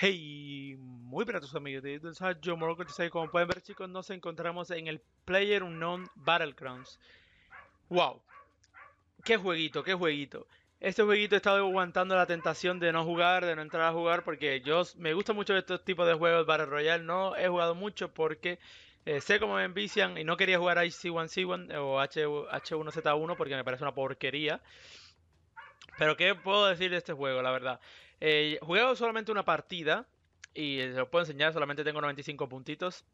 Hey, muy buenas amigos de Yo y Como pueden ver chicos, nos encontramos en el Player Unknown Battlegrounds. Wow, qué jueguito, qué jueguito. Este jueguito he estado aguantando la tentación de no jugar, de no entrar a jugar, porque yo me gusta mucho estos tipos de juegos Battle Royale. No he jugado mucho porque eh, sé cómo me envician y no quería jugar a HC1C1 eh, o H1Z1 porque me parece una porquería. Pero qué puedo decir de este juego, la verdad. Eh, jugué solamente una partida y se lo puedo enseñar, solamente tengo 95 puntitos.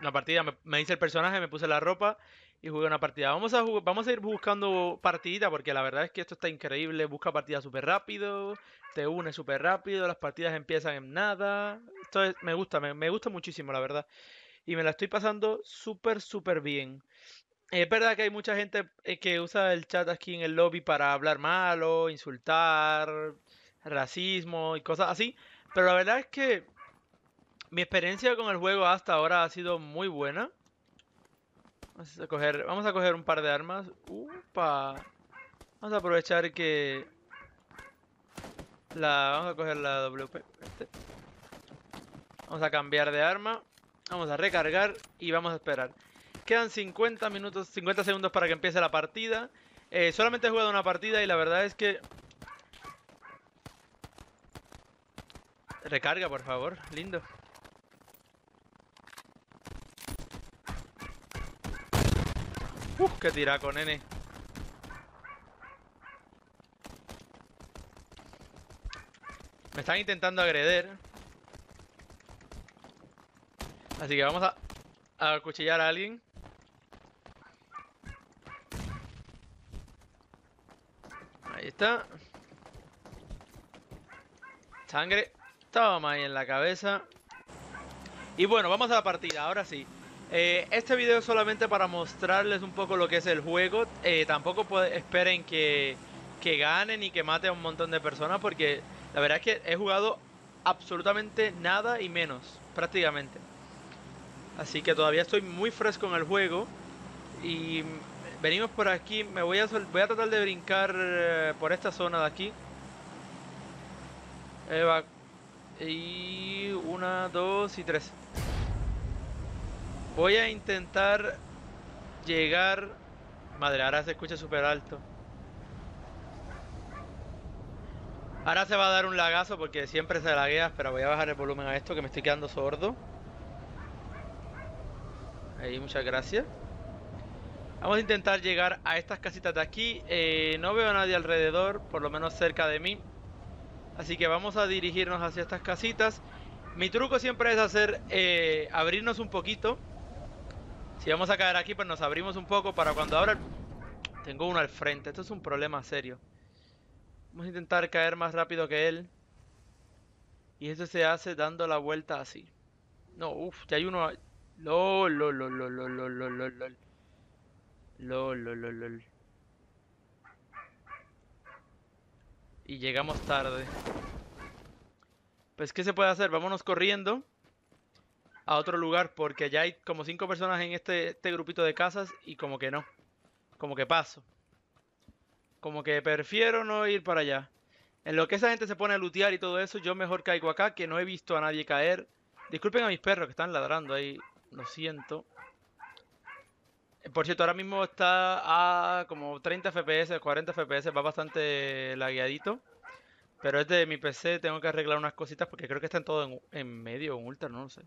Una partida, me, hice el personaje, me puse la ropa y jugué una partida. Vamos a, vamos a ir buscando partidita porque la verdad es que esto está increíble. Busca partidas súper rápido, te une súper rápido, las partidas empiezan en nada. Esto me gusta, me, me gusta muchísimo la verdad. Y me la estoy pasando súper, súper bien. Es verdad que hay mucha gente eh, que usa el chat aquí en el lobby para hablar malo, insultar, racismo y cosas así. Pero la verdad es que mi experiencia con el juego hasta ahora ha sido muy buena. Vamos a coger, vamos a un par de armas. Upa. Vamos a aprovechar que... La, vamos a coger la WP. Este. Vamos a cambiar de arma. Vamos a recargar y vamos a esperar. Quedan 50 minutos, 50 segundos para que empiece la partida. Eh, solamente he jugado una partida y la verdad es que Recarga, por favor, lindo. Uf, qué tiraco, nene. Me están intentando agredir. Así que vamos a, a acuchillar a alguien. Ahí está. Sangre estaba ahí en la cabeza. Y bueno, vamos a la partida, ahora sí. Eh, este video es solamente para mostrarles un poco lo que es el juego. Eh, tampoco esperen que, que ganen y que mate a un montón de personas porque la verdad es que he jugado absolutamente nada y menos, prácticamente. Así que todavía estoy muy fresco en el juego. Y venimos por aquí, me voy a, voy a tratar de brincar eh, por esta zona de aquí. Y una, dos y tres. Voy a intentar llegar. Madre, ahora se escucha súper alto. Ahora se va a dar un lagazo porque siempre se laguea. Pero voy a bajar el volumen a esto que me estoy quedando sordo. Ahí, muchas gracias. Vamos a intentar llegar a estas casitas de aquí. Eh, no veo a nadie alrededor, por lo menos cerca de mí. Así que vamos a dirigirnos hacia estas casitas. Mi truco siempre es hacer eh, abrirnos un poquito. Si vamos a caer aquí, pues nos abrimos un poco para cuando abra... Tengo uno al frente. Esto es un problema serio. Vamos a intentar caer más rápido que él. Y eso se hace dando la vuelta así. No, uff, ya hay uno... lo, lo, lo, lo, LOL, LOL, Y llegamos tarde. Pues, ¿qué se puede hacer? Vámonos corriendo a otro lugar porque allá hay como cinco personas en este, este, grupito de casas y como que no. Como que paso. Como que prefiero no ir para allá. En lo que esa gente se pone a lutear y todo eso, yo mejor caigo acá que no he visto a nadie caer. Disculpen a mis perros que están ladrando ahí. Lo siento. Por cierto, ahora mismo está a como 30 FPS, 40 FPS, va bastante lagueadito. Pero es de mi PC, tengo que arreglar unas cositas porque creo que están todos en, en medio, en ultra, no lo sé.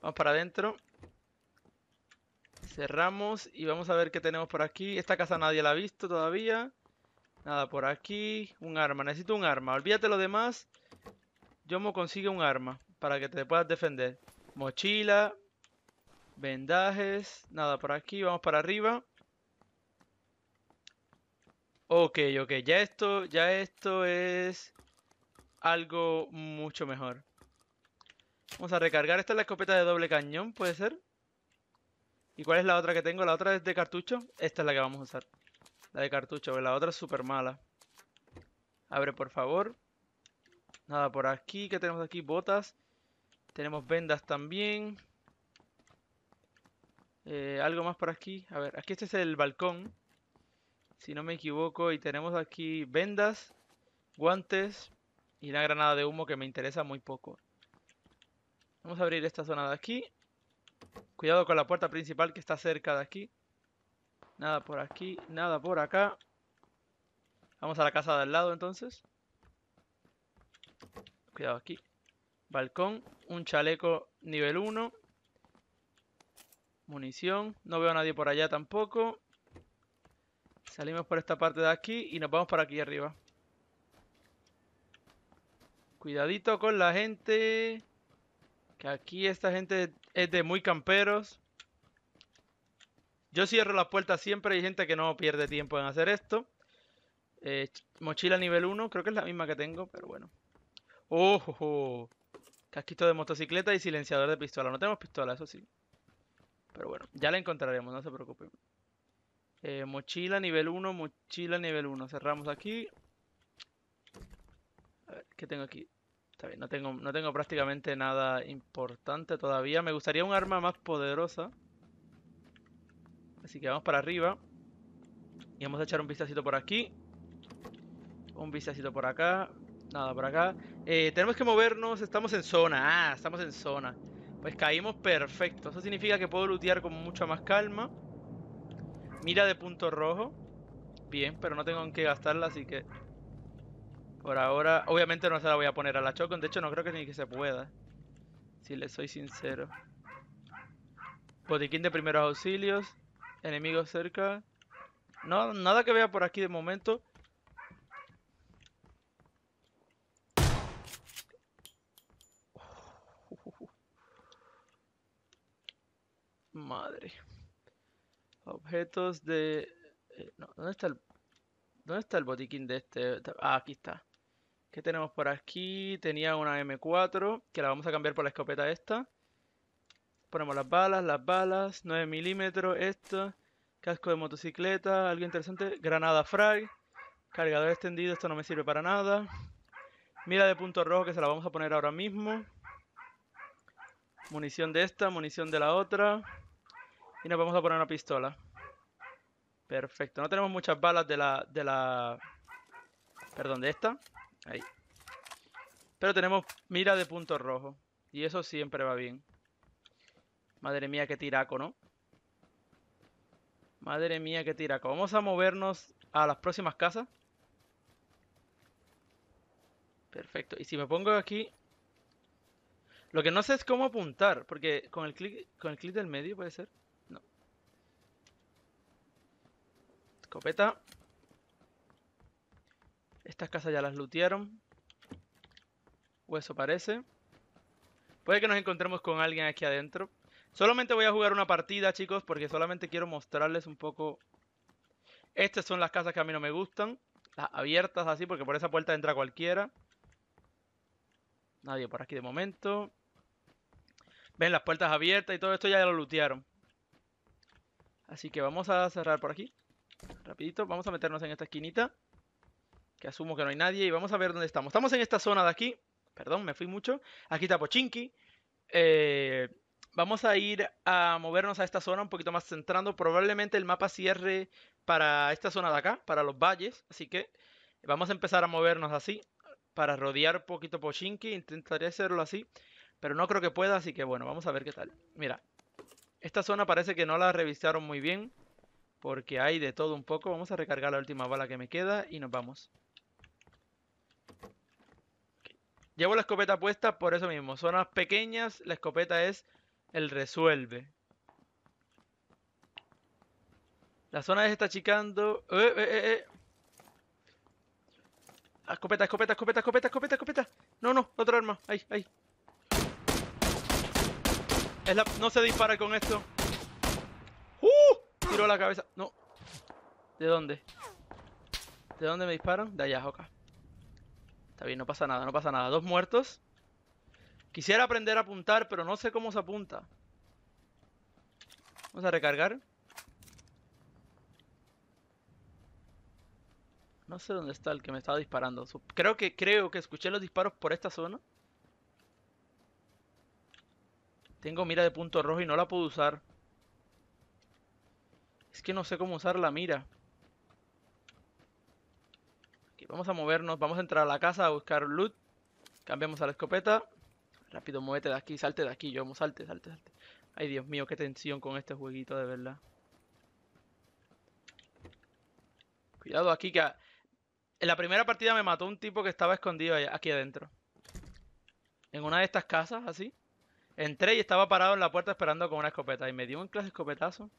Vamos para adentro. Cerramos y vamos a ver qué tenemos por aquí. Esta casa nadie la ha visto todavía. Nada por aquí. Un arma, necesito un arma. Olvídate lo demás. Yo me consigue un arma para que te puedas defender. Mochila, Vendajes. Nada por aquí. Vamos para arriba. Ok, ok. Ya esto, ya esto es algo mucho mejor. Vamos a recargar. Esta es la escopeta de doble cañón, ¿puede ser? ¿Y cuál es la otra que tengo? ¿La otra es de cartucho? Esta es la que vamos a usar. La de cartucho, la otra es súper mala. Abre, por favor. Nada por aquí. ¿Qué tenemos aquí? Botas. Tenemos vendas también. Eh, algo más por aquí. A ver, aquí este es el balcón. Si no me equivoco. Y tenemos aquí vendas, guantes y una granada de humo que me interesa muy poco. Vamos a abrir esta zona de aquí. Cuidado con la puerta principal que está cerca de aquí. Nada por aquí, nada por acá. Vamos a la casa de al lado entonces. Cuidado aquí. Balcón, un chaleco nivel 1. Munición. No veo a nadie por allá tampoco. Salimos por esta parte de aquí y nos vamos para aquí arriba. Cuidadito con la gente. Que aquí esta gente es de muy camperos. Yo cierro las puertas siempre. Hay gente que no pierde tiempo en hacer esto. Eh, mochila nivel 1. Creo que es la misma que tengo, pero bueno. Oh, oh, Casquito de motocicleta y silenciador de pistola. No tenemos pistola, eso sí. Pero bueno, ya la encontraremos, no se preocupen. Eh, mochila nivel 1, mochila nivel 1. Cerramos aquí. A ver, ¿qué tengo aquí? Está bien, no tengo, no tengo prácticamente nada importante todavía. Me gustaría un arma más poderosa. Así que vamos para arriba. Y vamos a echar un vistacito por aquí. Un vistacito por acá. Nada, por acá. Eh, tenemos que movernos. Estamos en zona. Ah, estamos en zona. Pues caímos perfecto. Eso significa que puedo lootear con mucha más calma. Mira de punto rojo. Bien, pero no tengo en qué gastarla, así que... Por ahora... Obviamente no se la voy a poner a la Chocon. De hecho, no creo que ni que se pueda. Si le soy sincero. Botiquín de primeros auxilios. enemigo cerca. No, nada que vea por aquí de momento. madre. Objetos de... Eh, ¿dónde está el... ¿Dónde está el botiquín de este? Ah, aquí está. ¿Qué tenemos por aquí? Tenía una M4, que la vamos a cambiar por la escopeta esta. Ponemos las balas, las balas, 9 milímetros, esto. Casco de motocicleta, algo interesante. Granada frag. Cargador extendido, esto no me sirve para nada. Mira de punto rojo que se la vamos a poner ahora mismo. Munición de esta, munición de la otra. Y nos vamos a poner una pistola. Perfecto. No tenemos muchas balas de la... De la... Perdón, de esta. Ahí. Pero tenemos mira de punto rojo. Y eso siempre va bien. Madre mía, qué tiraco, ¿no? Madre mía, qué tiraco. Vamos a movernos a las próximas casas. Perfecto. Y si me pongo aquí... Lo que no sé es cómo apuntar, porque con el clic con el clic del medio puede ser. Escopeta. Estas casas ya las lootearon. O eso parece. Puede que nos encontremos con alguien aquí adentro. Solamente voy a jugar una partida, chicos, porque solamente quiero mostrarles un poco... Estas son las casas que a mí no me gustan. Las abiertas así, porque por esa puerta entra cualquiera. Nadie por aquí de momento. Ven, las puertas abiertas y todo esto ya lo lootearon. Así que vamos a cerrar por aquí. Rapidito, vamos a meternos en esta esquinita. Que asumo que no hay nadie. Y vamos a ver dónde estamos. Estamos en esta zona de aquí. Perdón, me fui mucho. Aquí está Pochinki. Eh, vamos a ir a movernos a esta zona un poquito más centrando. Probablemente el mapa cierre para esta zona de acá, para los valles. Así que vamos a empezar a movernos así. Para rodear un poquito Pochinki. Intentaré hacerlo así. Pero no creo que pueda, así que bueno, vamos a ver qué tal. Mira, esta zona parece que no la revisaron muy bien. Porque hay de todo un poco. Vamos a recargar la última bala que me queda y nos vamos. Llevo la escopeta puesta por eso mismo. Zonas pequeñas, la escopeta es el resuelve. La zona se está achicando. Eh, eh, eh, eh. Ah, escopeta, escopeta, escopeta, escopeta, escopeta, escopeta. No, no, otro arma. Ahí, ahí. No se dispara con esto. Tiro la cabeza. No. ¿De dónde? ¿De dónde me disparan? De allá, Joca. Está bien, no pasa nada, no pasa nada. Dos muertos. Quisiera aprender a apuntar, pero no sé cómo se apunta. Vamos a recargar. No sé dónde está el que me estaba disparando. Creo que, creo que escuché los disparos por esta zona. Tengo mira de punto rojo y no la puedo usar. Es que no sé cómo usar la mira. Aquí vamos a movernos. Vamos a entrar a la casa a buscar loot. Cambiamos a la escopeta. Rápido, muévete de aquí, salte de aquí, yo, salte, salte, salte. Ay, Dios mío, qué tensión con este jueguito, de verdad. Cuidado aquí, que... En la primera partida me mató un tipo que estaba escondido aquí adentro. En una de estas casas, así. Entré y estaba parado en la puerta esperando con una escopeta. Y me dio un clase escopetazo.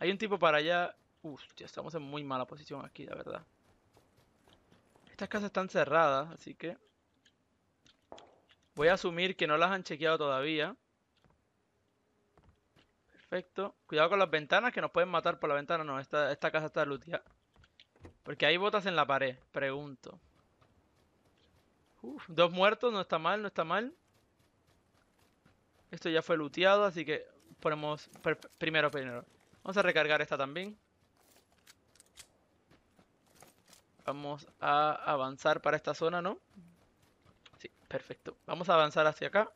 Hay un tipo para allá. Uf, ya estamos en muy mala posición aquí, la verdad. Estas casas están cerradas, así que... Voy a asumir que no las han chequeado todavía. Perfecto. Cuidado con las ventanas, que nos pueden matar por la ventana. No, esta, esta casa está looteada. Porque hay botas en la pared, pregunto. Uf, dos muertos, no está mal, no está mal. Esto ya fue luteado, así que ponemos primero, primero. Vamos a recargar esta también. Vamos a avanzar para esta zona, ¿no? Sí, perfecto. Vamos a avanzar hacia acá.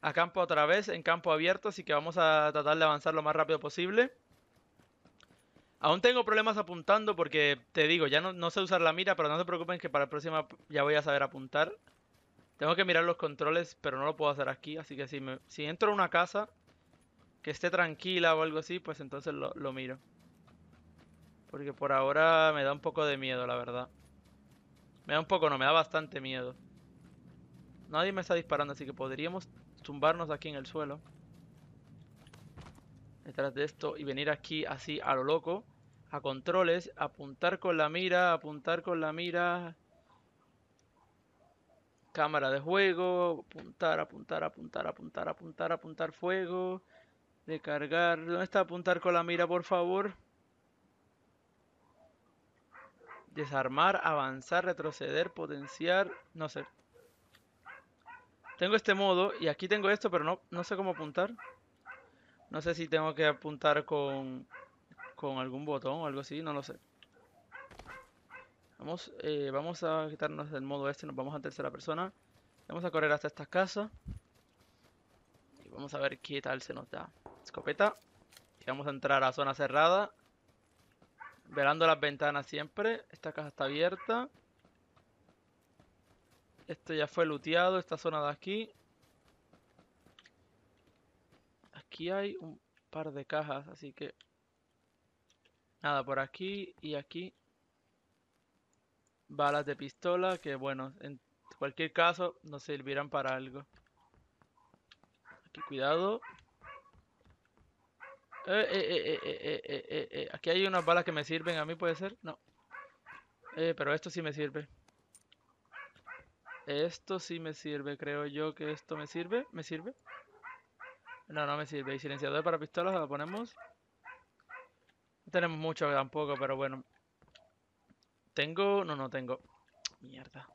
A campo otra vez, en campo abierto, así que vamos a tratar de avanzar lo más rápido posible. Aún tengo problemas apuntando porque, te digo, ya no, sé usar la mira, pero no se preocupen que para el próxima ya voy a saber apuntar. Tengo que mirar los controles, pero no lo puedo hacer aquí, así que si, si entro a una casa, que esté tranquila o algo así, pues entonces lo, miro. Porque por ahora me da un poco de miedo, la verdad. Me da un poco, no, me da bastante miedo. Nadie me está disparando, así que podríamos tumbarnos aquí en el suelo. Detrás de esto y venir aquí así a lo loco. A controles, apuntar con la mira, apuntar con la mira. Cámara de juego, apuntar, apuntar, apuntar, apuntar, apuntar, apuntar fuego de cargar. ¿Dónde está apuntar con la mira, por favor? Desarmar, avanzar, retroceder, potenciar. No sé. Tengo este modo y aquí tengo esto, pero no, no sé cómo apuntar. No sé si tengo que apuntar con, algún botón o algo así, no lo sé. Vamos, eh, vamos a quitarnos del modo este, nos vamos a tercera persona. Vamos a correr hasta estas casas vamos a ver qué tal se nos da. Escopeta. Y vamos a entrar a zona cerrada. Velando las ventanas siempre. Esta caja está abierta. Esto ya fue looteado, esta zona de aquí. Aquí hay un par de cajas, así que... Nada, por aquí y aquí. Balas de pistola que, bueno, en cualquier caso nos servirán para algo. Aquí, cuidado. Aquí hay unas balas que me sirven. ¿A mí puede ser? No. Eh, pero esto sí me sirve. Esto sí me sirve. Creo yo que esto me sirve. ¿Me sirve? No, no me sirve. Y silenciador para pistolas, ¿lo ponemos. No tenemos mucho tampoco, pero bueno. Tengo... No, no tengo. Mierda.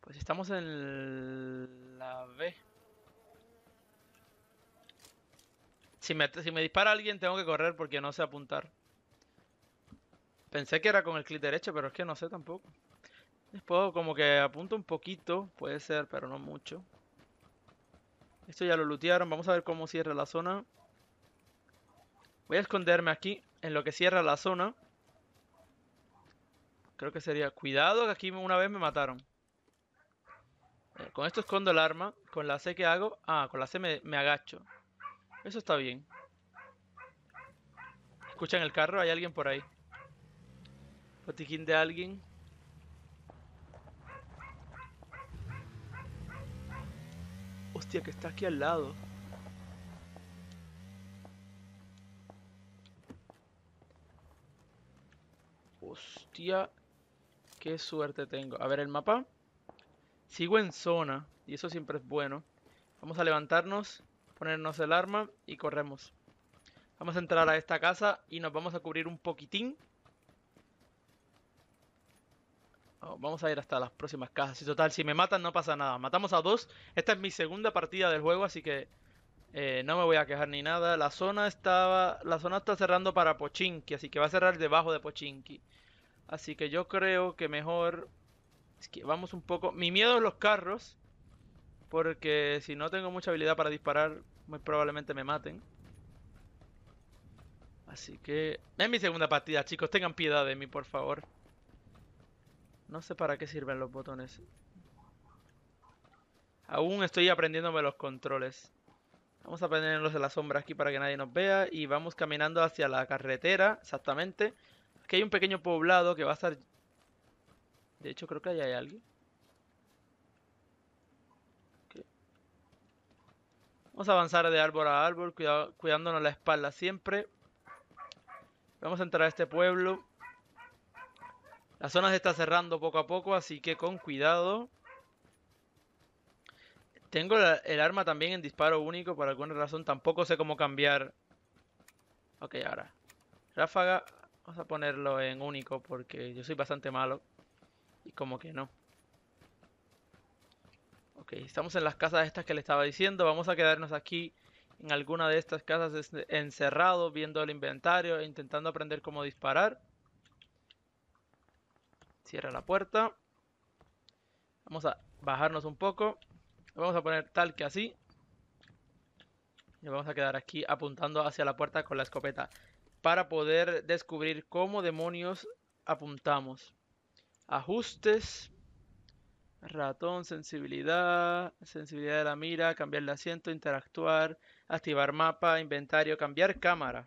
Pues estamos en la B. Si me, dispara alguien, tengo que correr porque no sé apuntar. Pensé que era con el clic derecho, pero es que no sé tampoco. Después como que apunto un poquito, puede ser, pero no mucho. Esto ya lo lootearon, vamos a ver cómo cierra la zona. Voy a esconderme aquí, en lo que cierra la zona. Creo que sería... Cuidado, que aquí una vez me mataron. Eh, con esto escondo el arma. Con la C que hago... Ah, con la C me agacho. Eso está bien. ¿Escuchan el carro? ¿Hay alguien por ahí? Patiquín de alguien. Hostia, que está aquí al lado. Hostia, qué suerte tengo. A ver el mapa. Sigo en zona, y eso siempre es bueno. Vamos a levantarnos ponernos el arma y corremos. Vamos a entrar a esta casa y nos vamos a cubrir un poquitín. Oh, vamos a ir hasta las próximas casas. Y total, si me matan no pasa nada. Matamos a dos. Esta es mi segunda partida del juego, así que eh, no me voy a quejar ni nada. La zona estaba, la zona está cerrando para Pochinki, así que va a cerrar debajo de Pochinki. Así que yo creo que mejor es que vamos un poco. Mi miedo es los carros. Porque si no tengo mucha habilidad para disparar, muy probablemente me maten. Así que... Es mi segunda partida, chicos. Tengan piedad de mí, por favor. No sé para qué sirven los botones. Aún estoy aprendiéndome los controles. Vamos a los de la sombra aquí para que nadie nos vea. Y vamos caminando hacia la carretera, exactamente. Aquí hay un pequeño poblado que va a estar... De hecho, creo que ahí hay alguien. Vamos a avanzar de árbol a árbol, cuidándonos la espalda siempre. Vamos a entrar a este pueblo. La zona se está cerrando poco a poco, así que con cuidado. Tengo el arma también en disparo único, por alguna razón tampoco sé cómo cambiar. Ok, ahora. Ráfaga, vamos a ponerlo en único porque yo soy bastante malo. Y como que no. Ok, estamos en las casas estas que le estaba diciendo. Vamos a quedarnos aquí en alguna de estas casas encerrado, viendo el inventario, intentando aprender cómo disparar. Cierra la puerta. Vamos a bajarnos un poco. Lo vamos a poner tal que así. Y vamos a quedar aquí apuntando hacia la puerta con la escopeta. Para poder descubrir cómo demonios apuntamos. Ajustes ratón, sensibilidad, sensibilidad de la mira, cambiar de asiento, interactuar, activar mapa, inventario, cambiar cámara.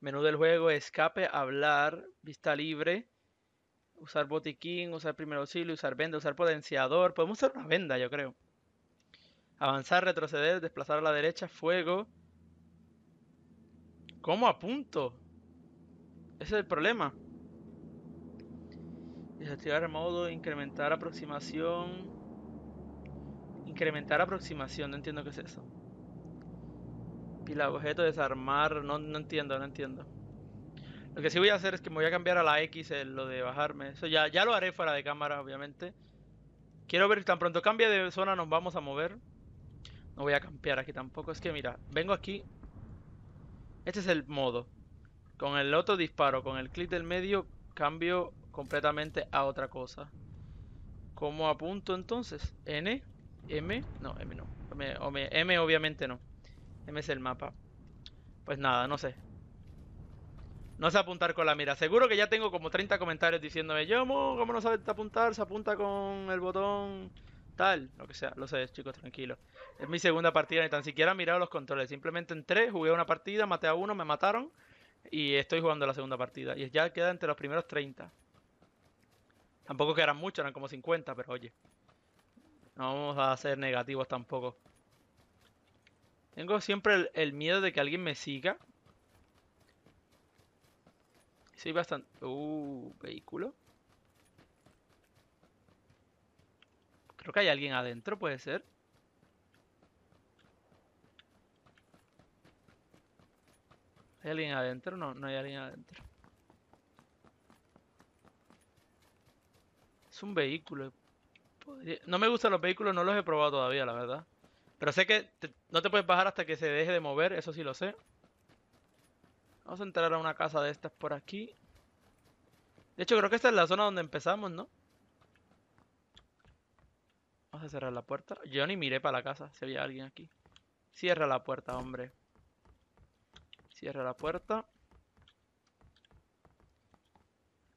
Menú del juego, escape, hablar, vista libre, usar botiquín, usar primer auxilio, usar venda, usar potenciador. Podemos usar una venda, yo creo. Avanzar, retroceder, desplazar a la derecha, fuego. ¿Cómo apunto? Ese es el problema. Desactivar modo, incrementar aproximación. Incrementar aproximación, no entiendo qué es eso. Pila objeto, desarmar, no, no entiendo, no entiendo. Lo que sí voy a hacer es que me voy a cambiar a la X en eh, lo de bajarme. Eso ya, ya lo haré fuera de cámara, obviamente. Quiero ver, tan pronto cambia de zona nos vamos a mover. No voy a cambiar aquí tampoco. Es que mira, vengo aquí. Este es el modo. Con el otro disparo, con el clic del medio, cambio completamente a otra cosa. ¿Cómo apunto entonces? N, M, no, M no. M, M obviamente no. M es el mapa. Pues nada, no sé. No sé apuntar con la mira. Seguro que ya tengo como 30 comentarios diciéndome, yo, ¿cómo no sabes apuntar? Se apunta con el botón tal, lo que sea. Lo sé, chicos, tranquilo. Es mi segunda partida, ni tan siquiera he mirado los controles. Simplemente entré, jugué una partida, maté a uno, me mataron. Y estoy jugando la segunda partida. Y ya queda entre los primeros 30. Tampoco que eran muchos, eran como 50, pero oye. No vamos a ser negativos tampoco. Tengo siempre el, miedo de que alguien me siga. Soy bastante... Uh, vehículo. Creo que hay alguien adentro, puede ser. ¿Hay alguien adentro? No, no hay alguien adentro. un vehículo. No me gustan los vehículos, no los he probado todavía, la verdad. Pero sé que no te puedes bajar hasta que se deje de mover, eso sí lo sé. Vamos a entrar a una casa de estas por aquí. De hecho, creo que esta es la zona donde empezamos, ¿no? Vamos a cerrar la puerta. Yo ni miré para la casa, si había alguien aquí. Cierra la puerta, hombre. Cierra la puerta.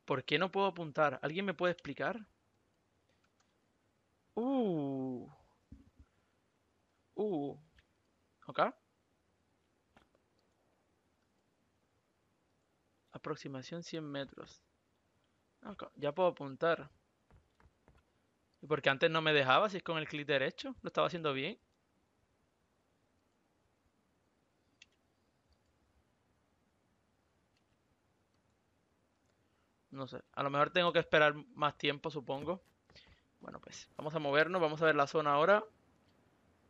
¿Por qué no puedo apuntar? ¿Alguien me puede explicar? Uh uh Aproximación 100 metros. Ya puedo apuntar. ¿Y por qué antes no me dejaba si es con el clic derecho? ¿Lo estaba haciendo bien? No sé. A lo mejor tengo que esperar más tiempo, supongo. Bueno, pues vamos a movernos, vamos a ver la zona ahora.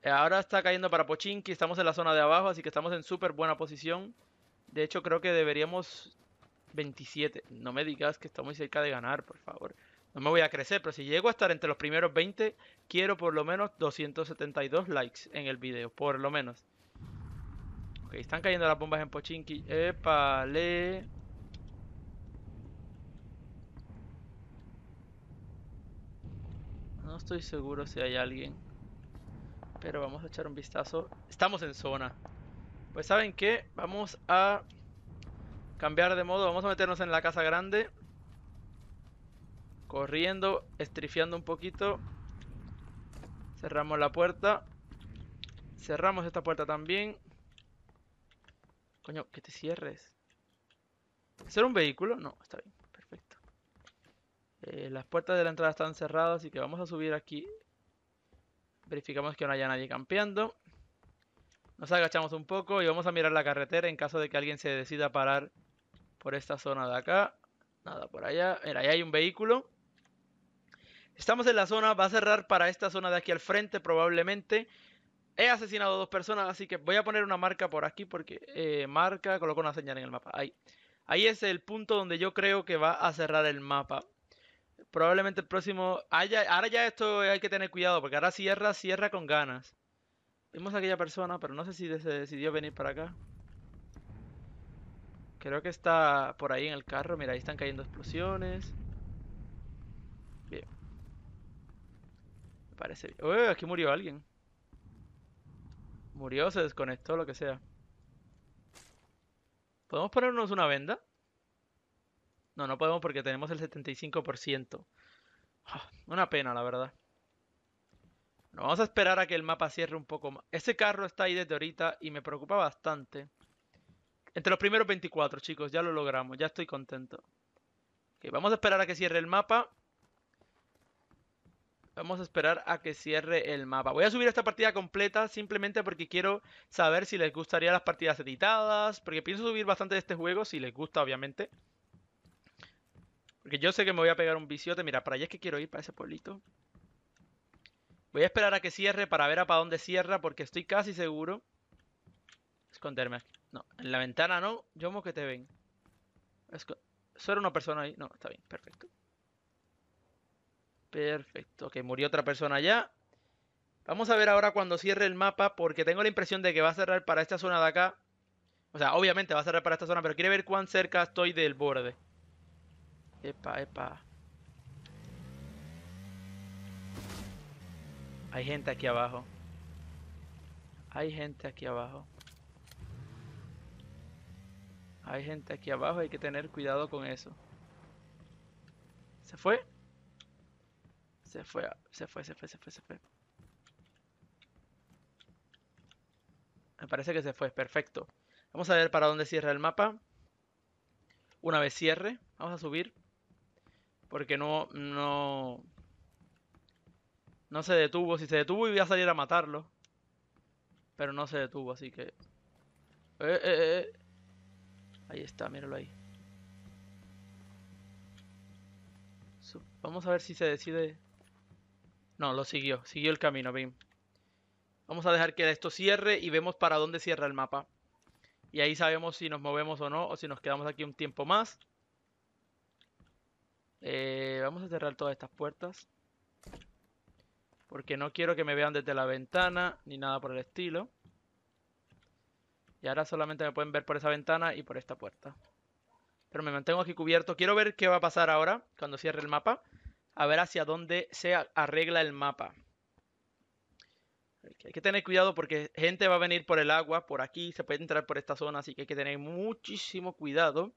Eh, ahora está cayendo para Pochinki, estamos en la zona de abajo, así que estamos en súper buena posición. De hecho, creo que deberíamos 27. No me digas que está muy cerca de ganar, por favor. No me voy a crecer, pero si llego a estar entre los primeros 20, quiero por lo menos 272 likes en el video, por lo menos. Ok, están cayendo las bombas en Pochinki. le! No estoy seguro si hay alguien. Pero vamos a echar un vistazo. Estamos en zona. Pues saben qué, vamos a cambiar de modo. Vamos a meternos en la casa grande. Corriendo, estrifiando un poquito. Cerramos la puerta. Cerramos esta puerta también. Coño, que te cierres. ¿Ser un vehículo? No, está bien. Eh, las puertas de la entrada están cerradas, así que vamos a subir aquí. Verificamos que no haya nadie campeando. Nos agachamos un poco y vamos a mirar la carretera en caso de que alguien se decida parar por esta zona de acá. Nada, por allá. Mira, ahí hay un vehículo. Estamos en la zona, va a cerrar para esta zona de aquí al frente probablemente. He asesinado dos personas, así que voy a poner una marca por aquí porque eh, marca, coloco una señal en el mapa. Ahí. Ahí es el punto donde yo creo que va a cerrar el mapa probablemente el próximo. Ah, ahora ya esto hay que tener cuidado, porque ahora cierra, cierra con ganas. Vimos a aquella persona, pero no sé si se decidió venir para acá. Creo que está por ahí en el carro. Mira, ahí están cayendo explosiones. Bien. Me parece bien. Uy, aquí murió alguien. Murió, se desconectó, lo que sea. ¿Podemos ponernos una venda? No, no podemos porque tenemos el 75%. Ah, una pena, la verdad. vamos a esperar a que el mapa cierre un poco más. Ese carro está ahí desde ahorita y me preocupa bastante. Entre los primeros 24, chicos, ya lo logramos. Ya estoy contento. vamos a esperar a que cierre el mapa. Vamos a esperar a que cierre el mapa. Voy a subir esta partida completa simplemente porque quiero saber si les gustaría las partidas editadas. Porque pienso subir bastante de este juego, si les gusta, obviamente. Porque yo sé que me voy a pegar un viciote. Mira, para allá es que quiero ir, para ese pueblito. Voy a esperar a que cierre para ver a para dónde cierra, porque estoy casi seguro. Esconderme aquí. No, en la ventana no. Yo como que te ven. Solo una persona ahí. No, está bien, perfecto. Perfecto. que murió otra persona allá. Vamos a ver ahora cuando cierre el mapa, porque tengo la impresión de que va a cerrar para esta zona de acá. O sea, obviamente va a cerrar para esta zona, pero quiere ver cuán cerca estoy del borde. Epa, epa. Hay gente aquí abajo. Hay gente aquí abajo. Hay gente aquí abajo, hay que tener cuidado con eso. ¿Se fue? Se fue, se fue, se fue, se fue, se fue. Me parece que se fue, perfecto. Vamos a ver para dónde cierra el mapa. Una vez cierre, vamos a subir. Porque no, no... No se detuvo. Si se detuvo iba a salir a matarlo. Pero no se detuvo, así que... Eh, eh, eh. Ahí está, míralo ahí. Vamos a ver si se decide... No, lo siguió. Siguió el camino, bien. Vamos a dejar que esto cierre y vemos para dónde cierra el mapa. Y ahí sabemos si nos movemos o no, o si nos quedamos aquí un tiempo más. Eh, vamos a cerrar todas estas puertas. Porque no quiero que me vean desde la ventana ni nada por el estilo. Y ahora solamente me pueden ver por esa ventana y por esta puerta. Pero me mantengo aquí cubierto. Quiero ver qué va a pasar ahora cuando cierre el mapa. A ver hacia dónde se arregla el mapa. Hay que tener cuidado porque gente va a venir por el agua, por aquí, se puede entrar por esta zona, así que hay que tener muchísimo cuidado.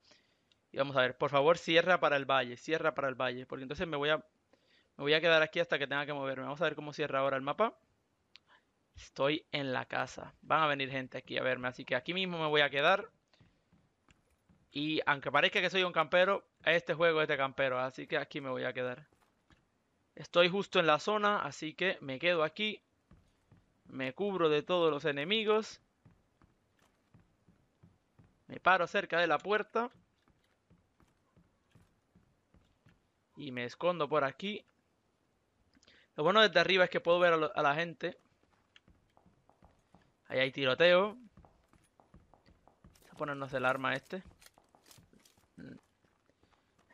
Y vamos a ver, por favor, cierra para el valle, cierra para el valle, porque entonces me voy a, me voy a quedar aquí hasta que tenga que moverme. Vamos a ver cómo cierra ahora el mapa. Estoy en la casa. Van a venir gente aquí a verme, así que aquí mismo me voy a quedar. Y aunque parezca que soy un campero, este juego es de campero, así que aquí me voy a quedar. Estoy justo en la zona, así que me quedo aquí. Me cubro de todos los enemigos. Me paro cerca de la puerta. Y me escondo por aquí. Lo bueno desde arriba es que puedo ver a, la gente. Ahí hay tiroteo. Vamos a ponernos el arma este. Mm.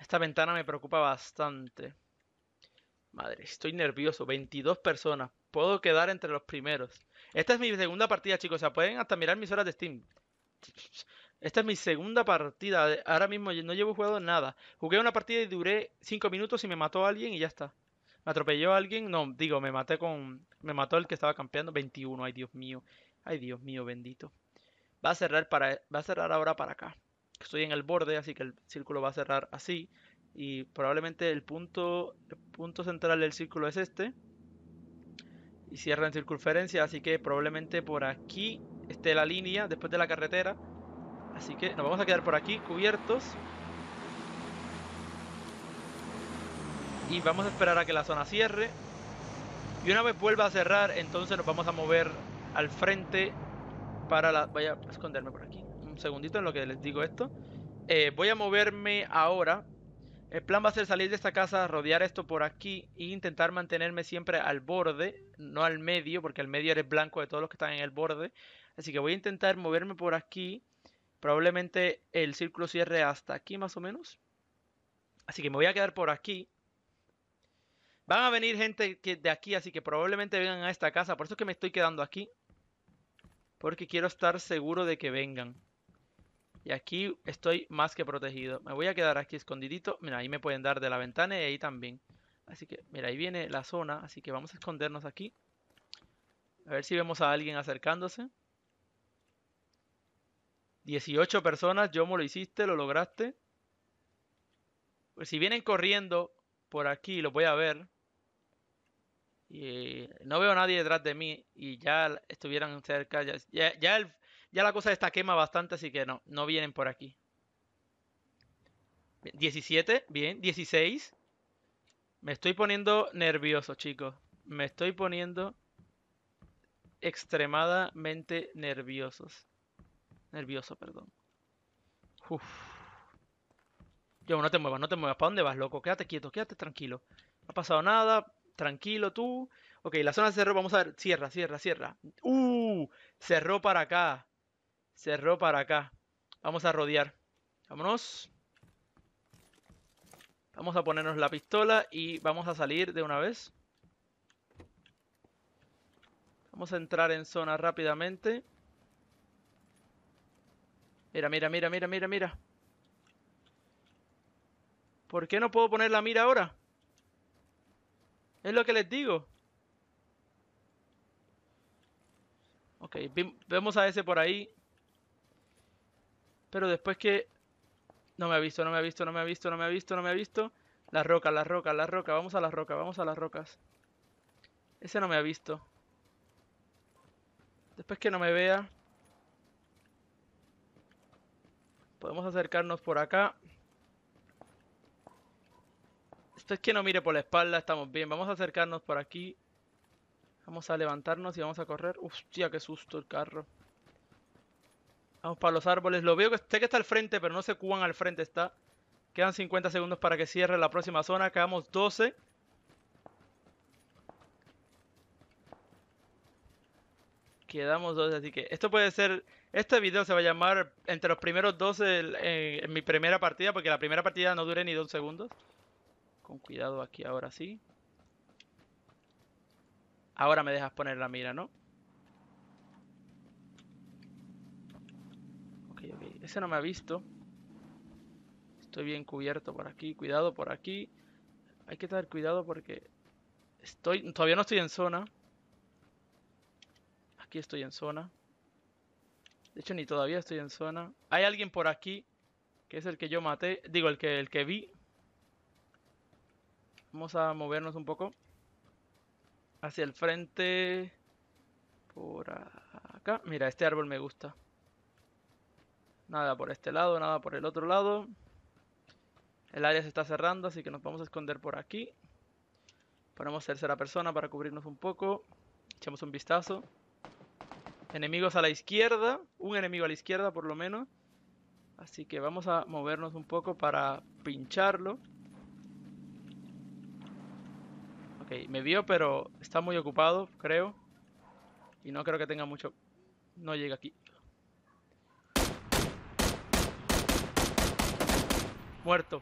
Esta ventana me preocupa bastante. Madre, estoy nervioso. 22 personas. Puedo quedar entre los primeros. Esta es mi segunda partida, chicos. O sea, pueden hasta mirar mis horas de Steam. Esta es mi segunda partida. Ahora mismo no llevo jugado nada. Jugué una partida y duré 5 minutos y me mató alguien y ya está. Me atropelló alguien. No, digo, me maté con. Me mató el que estaba campeando. 21, ay Dios mío. Ay Dios mío, bendito. Va a cerrar para. Va a cerrar ahora para acá. Estoy en el borde, así que el círculo va a cerrar así. Y probablemente el punto. El punto central del círculo es este. Y cierra en circunferencia. Así que probablemente por aquí esté la línea. Después de la carretera. Así que nos vamos a quedar por aquí cubiertos. Y vamos a esperar a que la zona cierre. Y una vez vuelva a cerrar, entonces nos vamos a mover al frente para la... Voy a esconderme por aquí. Un segundito en lo que les digo esto. Eh, voy a moverme ahora. El plan va a ser salir de esta casa, rodear esto por aquí e intentar mantenerme siempre al borde, no al medio, porque al medio eres blanco de todos los que están en el borde. Así que voy a intentar moverme por aquí Probablemente el círculo cierre hasta aquí más o menos. Así que me voy a quedar por aquí. Van a venir gente de aquí, así que probablemente vengan a esta casa. Por eso es que me estoy quedando aquí. Porque quiero estar seguro de que vengan. Y aquí estoy más que protegido. Me voy a quedar aquí escondidito. Mira, ahí me pueden dar de la ventana y ahí también. Así que, mira, ahí viene la zona. Así que vamos a escondernos aquí. A ver si vemos a alguien acercándose. 18 personas, yo me lo hiciste, lo lograste. Pues si vienen corriendo por aquí, los voy a ver. Y eh, no veo a nadie detrás de mí y ya estuvieran cerca. Ya, ya, ya la cosa está quema bastante, así que no, no vienen por aquí. 17, bien, 16. Me estoy poniendo nervioso, chicos. Me estoy poniendo extremadamente nerviosos. Nervioso, perdón. Uf. Yo, no te muevas, no te muevas. ¿Para dónde vas, loco? Quédate quieto, quédate tranquilo. No ha pasado nada. Tranquilo tú. Ok, la zona cerró. Vamos a ver. Cierra, cierra, cierra. ¡Uh! Cerró para acá. Cerró para acá. Vamos a rodear. Vámonos. Vamos a ponernos la pistola y vamos a salir de una vez. Vamos a entrar en zona rápidamente. Mira, mira, mira, mira, mira, mira. ¿Por qué no puedo poner la mira ahora? Es lo que les digo. Ok, vemos a ese por ahí. Pero después que... No me ha visto, no me ha visto, no me ha visto, no me ha visto, no me ha visto. La roca, la roca, la roca. Vamos a la roca, vamos a las rocas. Ese no me ha visto. Después que no me vea, Podemos acercarnos por acá. Esto es que no mire por la espalda, estamos bien. Vamos a acercarnos por aquí. Vamos a levantarnos y vamos a correr. Uf, tía, qué susto el carro. Vamos para los árboles. Lo veo que sé que está al frente, pero no se cuán al frente está. Quedan 50 segundos para que cierre la próxima zona. Quedamos 12. Quedamos dos, así que esto puede ser. Este video se va a llamar entre los primeros dos eh, en, mi primera partida, porque la primera partida no dure ni dos segundos. Con cuidado aquí, ahora sí. Ahora me dejas poner la mira, ¿no? Ok, ok. Ese no me ha visto. Estoy bien cubierto por aquí. Cuidado por aquí. Hay que tener cuidado porque... Estoy... Todavía no estoy en zona aquí estoy en zona. De hecho, ni todavía estoy en zona. Hay alguien por aquí, que es el que yo maté. Digo, el que, el que vi. Vamos a movernos un poco. Hacia el frente. Por acá. Mira, este árbol me gusta. Nada por este lado, nada por el otro lado. El área se está cerrando, así que nos vamos a esconder por aquí. Ponemos tercera persona para cubrirnos un poco. Echamos un vistazo. Enemigos a la izquierda, un enemigo a la izquierda por lo menos. Así que vamos a movernos un poco para pincharlo. Ok, me vio pero está muy ocupado, creo. Y no creo que tenga mucho... No llega aquí. Muerto.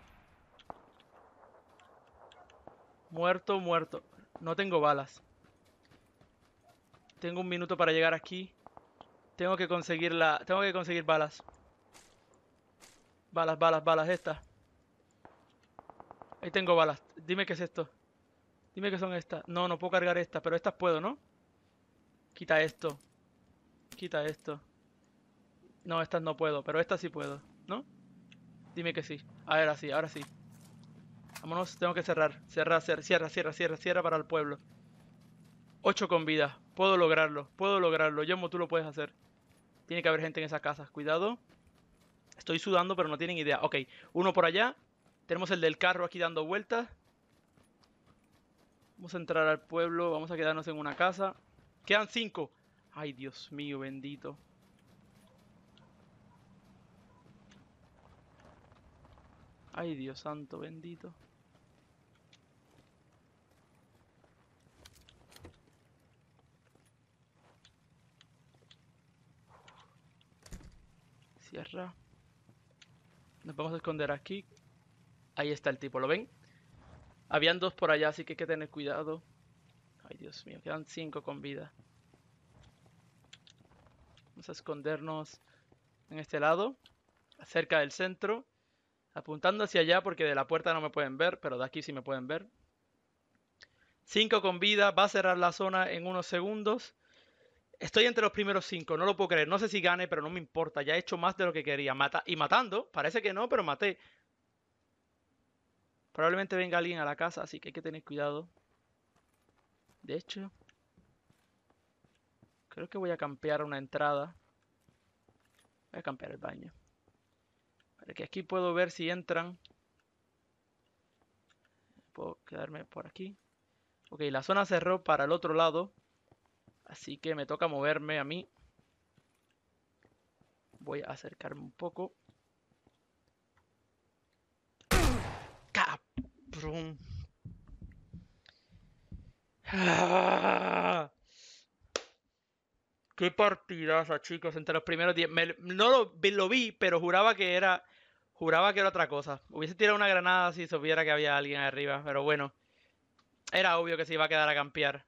Muerto, muerto. No tengo balas. Tengo un minuto para llegar aquí. Tengo que conseguir Tengo que conseguir balas. Balas, balas, balas, estas. Ahí tengo balas. Dime qué es esto. Dime qué son estas. No, no puedo cargar estas, pero estas puedo, ¿no? Quita esto. Quita esto. No, estas no puedo, pero estas sí puedo, ¿no? Dime que sí. A Ahora sí, ahora sí. Vámonos, tengo que cerrar. Cerrar, cierra, cierra, cierra, cierra para el pueblo. Ocho con vida. Puedo lograrlo, puedo lograrlo. Yomo, tú lo puedes hacer. Tiene que haber gente en esas casas. Cuidado. Estoy sudando, pero no tienen idea. Ok, uno por allá. Tenemos el del carro aquí dando vueltas. Vamos a entrar al pueblo. Vamos a quedarnos en una casa. Quedan cinco. Ay, Dios mío, bendito. Ay, Dios santo, bendito. Cierra. Nos vamos a esconder aquí. Ahí está el tipo, ¿lo ven? Habían dos por allá, así que hay que tener cuidado. Ay, Dios mío, quedan cinco con vida. Vamos a escondernos en este lado, cerca del centro. Apuntando hacia allá porque de la puerta no me pueden ver, pero de aquí sí me pueden ver. Cinco con vida, va a cerrar la zona en unos segundos. Estoy entre los primeros cinco, no lo puedo creer. No sé si gane, pero no me importa. Ya he hecho más de lo que quería. y matando, parece que no, pero maté. Probablemente venga alguien a la casa, así que hay que tener cuidado. De hecho, creo que voy a campear una entrada. Voy a campear el baño. Para que aquí puedo ver si entran. Puedo quedarme por aquí. Ok, la zona cerró para el otro lado. Así que me toca moverme a mí. Voy a acercarme un poco. Caprum. Ah. ¡Qué partidaza, chicos! Entre los primeros 10. No lo, vi, pero juraba que era. Juraba que era otra cosa. Hubiese tirado una granada si supiera que había alguien arriba. Pero bueno. Era obvio que se iba a quedar a campear.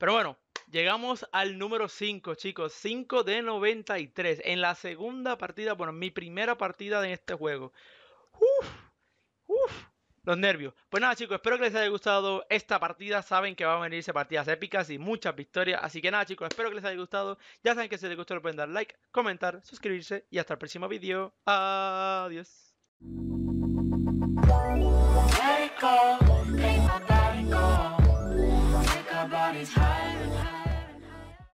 Pero bueno, llegamos al número 5, chicos. 5 de 93. En la segunda partida, bueno, mi primera partida en este juego. Uf, uf, los nervios. Pues nada, chicos, espero que les haya gustado esta partida. Saben que van a venirse partidas épicas y muchas victorias. Así que nada, chicos, espero que les haya gustado. Ya saben que si les gustó, le pueden dar like, comentar, suscribirse y hasta el próximo vídeo. Adiós. our bodies higher.